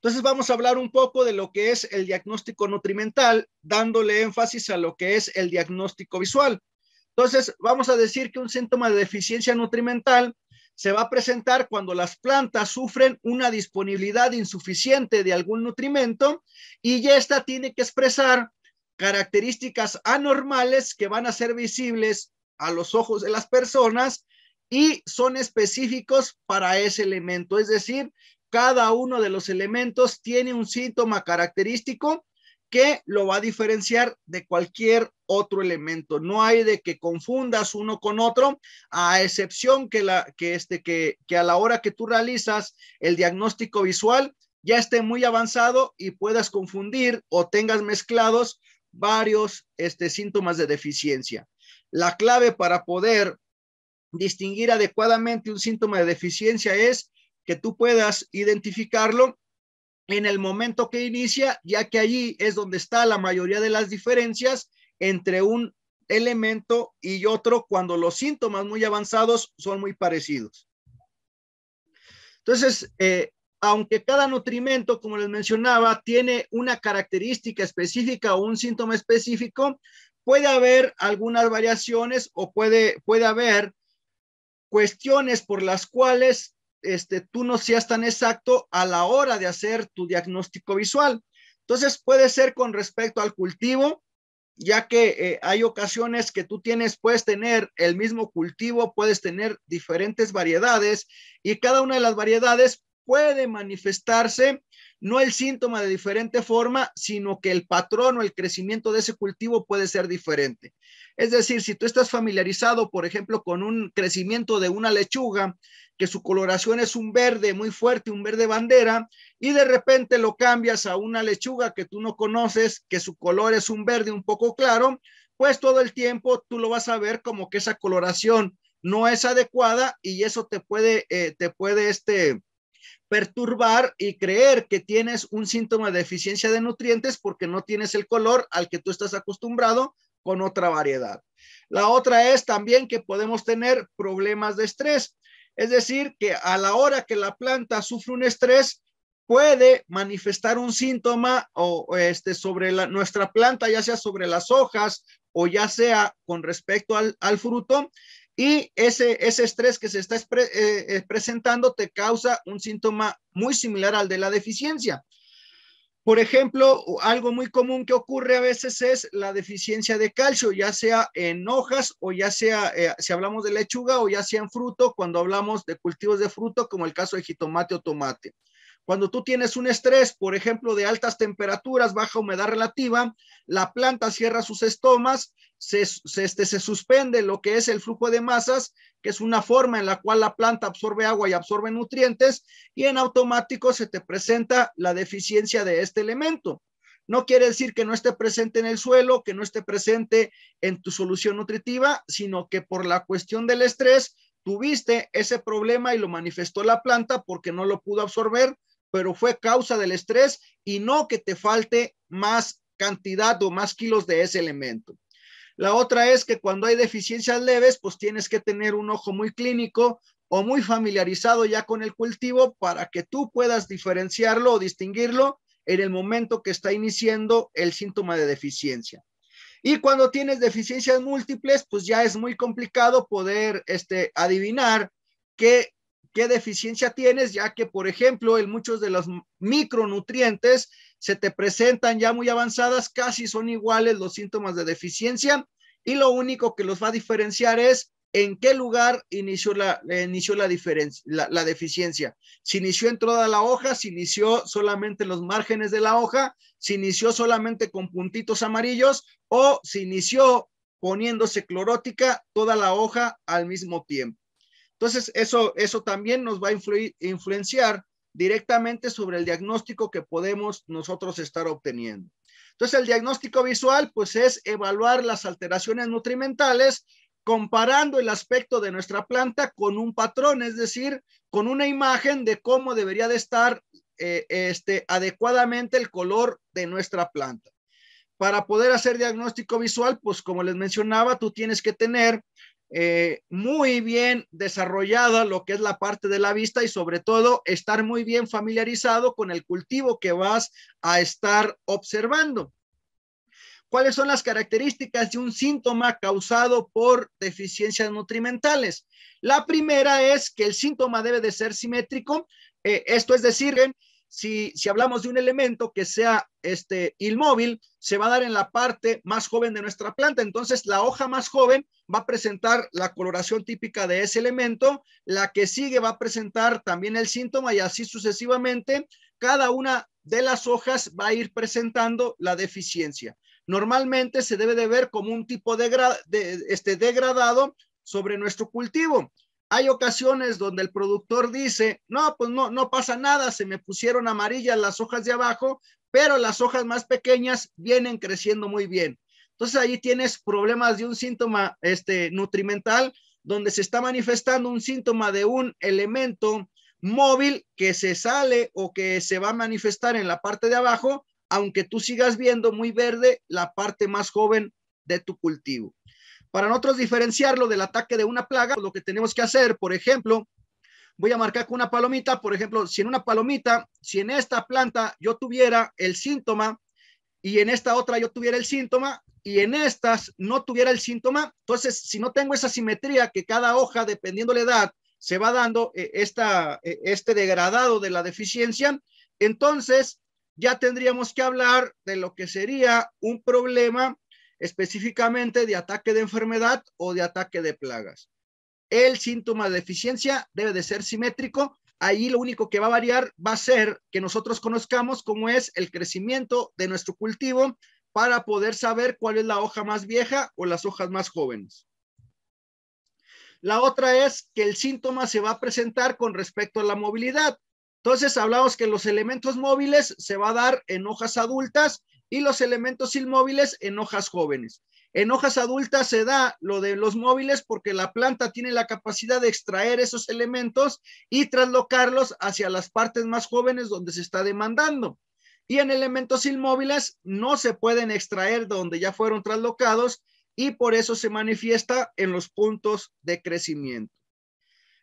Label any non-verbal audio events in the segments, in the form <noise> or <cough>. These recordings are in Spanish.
Entonces vamos a hablar un poco de lo que es el diagnóstico nutrimental, dándole énfasis a lo que es el diagnóstico visual. Entonces vamos a decir que un síntoma de deficiencia nutrimental se va a presentar cuando las plantas sufren una disponibilidad insuficiente de algún nutrimento y esta tiene que expresar características anormales que van a ser visibles a los ojos de las personas y son específicos para ese elemento, es decir, cada uno de los elementos tiene un síntoma característico que lo va a diferenciar de cualquier otro elemento. No hay de que confundas uno con otro, a excepción que, la, que, este, que, a la hora que tú realizas el diagnóstico visual ya esté muy avanzado y puedas confundir o tengas mezclados varios este, síntomas de deficiencia. La clave para poder distinguir adecuadamente un síntoma de deficiencia es que tú puedas identificarlo en el momento que inicia, ya que allí es donde está la mayoría de las diferencias entre un elemento y otro cuando los síntomas muy avanzados son muy parecidos. Entonces, eh, aunque cada nutrimento, como les mencionaba, tiene una característica específica o un síntoma específico, puede haber algunas variaciones o puede, puede haber cuestiones por las cuales este, tú no seas tan exacto a la hora de hacer tu diagnóstico visual. Entonces, puede ser con respecto al cultivo, ya que eh, hay ocasiones que tú tienes, puedes tener el mismo cultivo, puedes tener diferentes variedades y cada una de las variedades puede manifestarse no el síntoma de diferente forma, sino que el patrón o el crecimiento de ese cultivo puede ser diferente. Es decir, si tú estás familiarizado, por ejemplo, con un crecimiento de una lechuga, que su coloración es un verde muy fuerte, un verde bandera, y de repente lo cambias a una lechuga que tú no conoces, que su color es un verde un poco claro, pues todo el tiempo tú lo vas a ver como que esa coloración no es adecuada y eso te puede, eh, te puede, este, perturbar y creer que tienes un síntoma de deficiencia de nutrientes porque no tienes el color al que tú estás acostumbrado con otra variedad. La otra es también que podemos tener problemas de estrés, es decir, que a la hora que la planta sufre un estrés, puede manifestar un síntoma o este sobre la, nuestra planta, ya sea sobre las hojas o ya sea con respecto al, al fruto, y ese, estrés que se está eh, eh, presentando te causa un síntoma muy similar al de la deficiencia. Por ejemplo, algo muy común que ocurre a veces es la deficiencia de calcio, ya sea en hojas o ya sea, eh, si hablamos de lechuga o ya sea en fruto, cuando hablamos de cultivos de fruto, como el caso de jitomate o tomate. Cuando tú tienes un estrés, por ejemplo, de altas temperaturas, baja humedad relativa, la planta cierra sus estomas, este, se, suspende lo que es el flujo de masas, que es una forma en la cual la planta absorbe agua y absorbe nutrientes, y en automático se te presenta la deficiencia de este elemento. No quiere decir que no esté presente en el suelo, que no esté presente en tu solución nutritiva, sino que por la cuestión del estrés tuviste ese problema y lo manifestó la planta porque no lo pudo absorber pero fue causa del estrés y no que te falte más cantidad o más kilos de ese elemento. La otra es que cuando hay deficiencias leves, pues tienes que tener un ojo muy clínico o muy familiarizado ya con el cultivo para que tú puedas diferenciarlo o distinguirlo en el momento que está iniciando el síntoma de deficiencia. Y cuando tienes deficiencias múltiples, pues ya es muy complicado poder este, adivinar qué qué deficiencia tienes, ya que, por ejemplo, en muchos de los micronutrientes se te presentan ya muy avanzadas, casi son iguales los síntomas de deficiencia y lo único que los va a diferenciar es en qué lugar inició la, la, deficiencia. Si inició en toda la hoja, si inició solamente en los márgenes de la hoja, si inició solamente con puntitos amarillos o si inició poniéndose clorótica toda la hoja al mismo tiempo. Entonces, eso, eso también nos va a influir, influenciar directamente sobre el diagnóstico que podemos nosotros estar obteniendo. Entonces, el diagnóstico visual, pues es evaluar las alteraciones nutrimentales comparando el aspecto de nuestra planta con un patrón, es decir, con una imagen de cómo debería de estar eh, este, adecuadamente el color de nuestra planta. Para poder hacer diagnóstico visual, pues como les mencionaba, tú tienes que tener eh, muy bien desarrollada lo que es la parte de la vista y sobre todo estar muy bien familiarizado con el cultivo que vas a estar observando. ¿Cuáles son las características de un síntoma causado por deficiencias nutrimentales? La primera es que el síntoma debe de ser simétrico, eh, esto es decir, si, hablamos de un elemento que sea este inmóvil, se va a dar en la parte más joven de nuestra planta. Entonces, la hoja más joven va a presentar la coloración típica de ese elemento, la que sigue va a presentar también el síntoma y así sucesivamente. Cada una de las hojas va a ir presentando la deficiencia. Normalmente se debe de ver como un tipo de este degradado sobre nuestro cultivo hay ocasiones donde el productor dice, no, pues no, no pasa nada, se me pusieron amarillas las hojas de abajo, pero las hojas más pequeñas vienen creciendo muy bien. Entonces ahí tienes problemas de un síntoma este, nutrimental donde se está manifestando un síntoma de un elemento móvil que se sale o que se va a manifestar en la parte de abajo, aunque tú sigas viendo muy verde la parte más joven de tu cultivo. Para nosotros diferenciarlo del ataque de una plaga, lo que tenemos que hacer, por ejemplo, voy a marcar con una palomita, por ejemplo, si en una palomita, si en esta planta yo tuviera el síntoma y en esta otra yo tuviera el síntoma y en estas no tuviera el síntoma, entonces si no tengo esa simetría que cada hoja, dependiendo la edad, se va dando eh, eh, este degradado de la deficiencia, entonces ya tendríamos que hablar de lo que sería un problema específicamente de ataque de enfermedad o de ataque de plagas. El síntoma de deficiencia debe de ser simétrico. Ahí lo único que va a variar va a ser que nosotros conozcamos cómo es el crecimiento de nuestro cultivo para poder saber cuál es la hoja más vieja o las hojas más jóvenes. La otra es que el síntoma se va a presentar con respecto a la movilidad. Entonces, hablamos que los elementos móviles se va a dar en hojas adultas y los elementos inmóviles en hojas jóvenes. En hojas adultas se da lo de los móviles porque la planta tiene la capacidad de extraer esos elementos y traslocarlos hacia las partes más jóvenes donde se está demandando. Y en elementos inmóviles no se pueden extraer donde ya fueron traslocados y por eso se manifiesta en los puntos de crecimiento.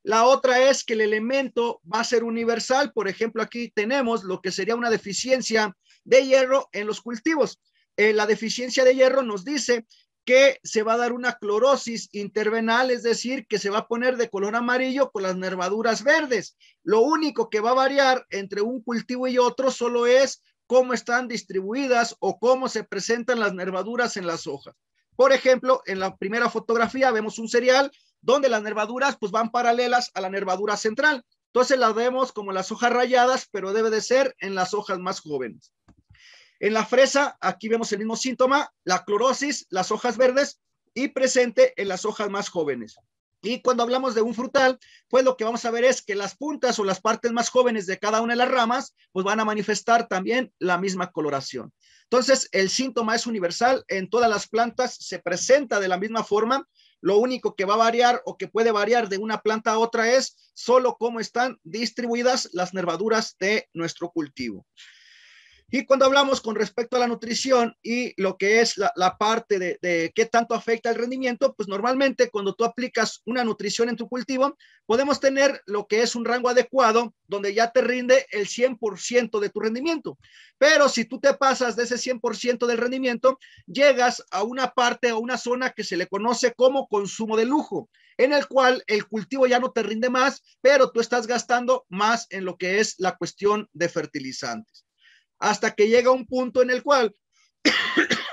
La otra es que el elemento va a ser universal. Por ejemplo, aquí tenemos lo que sería una deficiencia de hierro en los cultivos. Eh, la deficiencia de hierro nos dice que se va a dar una clorosis intervenal, es decir, que se va a poner de color amarillo con las nervaduras verdes. Lo único que va a variar entre un cultivo y otro solo es cómo están distribuidas o cómo se presentan las nervaduras en las hojas. Por ejemplo, en la primera fotografía vemos un cereal donde las nervaduras pues van paralelas a la nervadura central. Entonces las vemos como las hojas rayadas, pero debe de ser en las hojas más jóvenes. En la fresa, aquí vemos el mismo síntoma, la clorosis, las hojas verdes y presente en las hojas más jóvenes. Y cuando hablamos de un frutal, pues lo que vamos a ver es que las puntas o las partes más jóvenes de cada una de las ramas, pues van a manifestar también la misma coloración. Entonces, el síntoma es universal, en todas las plantas se presenta de la misma forma, lo único que va a variar o que puede variar de una planta a otra es solo cómo están distribuidas las nervaduras de nuestro cultivo. Y cuando hablamos con respecto a la nutrición y lo que es la, parte de, de, qué tanto afecta el rendimiento, pues normalmente cuando tú aplicas una nutrición en tu cultivo, podemos tener lo que es un rango adecuado donde ya te rinde el 100% de tu rendimiento. Pero si tú te pasas de ese 100% del rendimiento, llegas a una parte o una zona que se le conoce como consumo de lujo en el cual el cultivo ya no te rinde más, pero tú estás gastando más en lo que es la cuestión de fertilizantes hasta que llega un punto en el cual <coughs>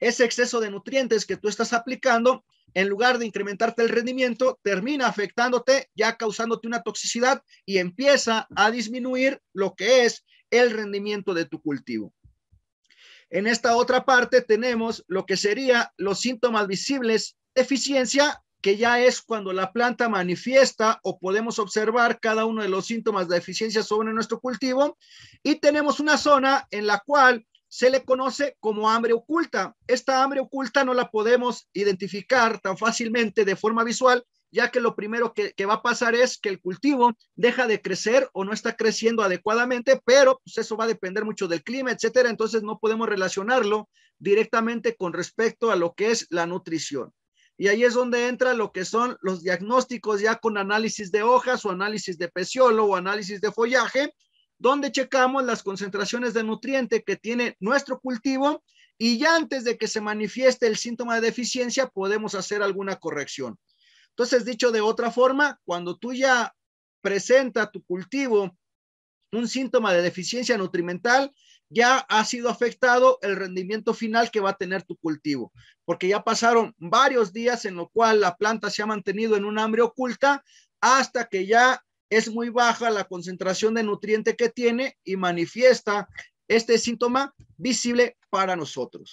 ese exceso de nutrientes que tú estás aplicando, en lugar de incrementarte el rendimiento, termina afectándote, ya causándote una toxicidad y empieza a disminuir lo que es el rendimiento de tu cultivo. En esta otra parte tenemos lo que sería los síntomas visibles de eficiencia que ya es cuando la planta manifiesta o podemos observar cada uno de los síntomas de deficiencia sobre nuestro cultivo. Y tenemos una zona en la cual se le conoce como hambre oculta. Esta hambre oculta no la podemos identificar tan fácilmente de forma visual, ya que lo primero que, va a pasar es que el cultivo deja de crecer o no está creciendo adecuadamente, pero pues, eso va a depender mucho del clima, etcétera. Entonces no podemos relacionarlo directamente con respecto a lo que es la nutrición. Y ahí es donde entra lo que son los diagnósticos ya con análisis de hojas o análisis de peciolo o análisis de follaje, donde checamos las concentraciones de nutriente que tiene nuestro cultivo y ya antes de que se manifieste el síntoma de deficiencia podemos hacer alguna corrección. Entonces, dicho de otra forma, cuando tú ya presenta tu cultivo un síntoma de deficiencia nutrimental, ya ha sido afectado el rendimiento final que va a tener tu cultivo, porque ya pasaron varios días en lo cual la planta se ha mantenido en un hambre oculta hasta que ya es muy baja la concentración de nutriente que tiene y manifiesta este síntoma visible para nosotros.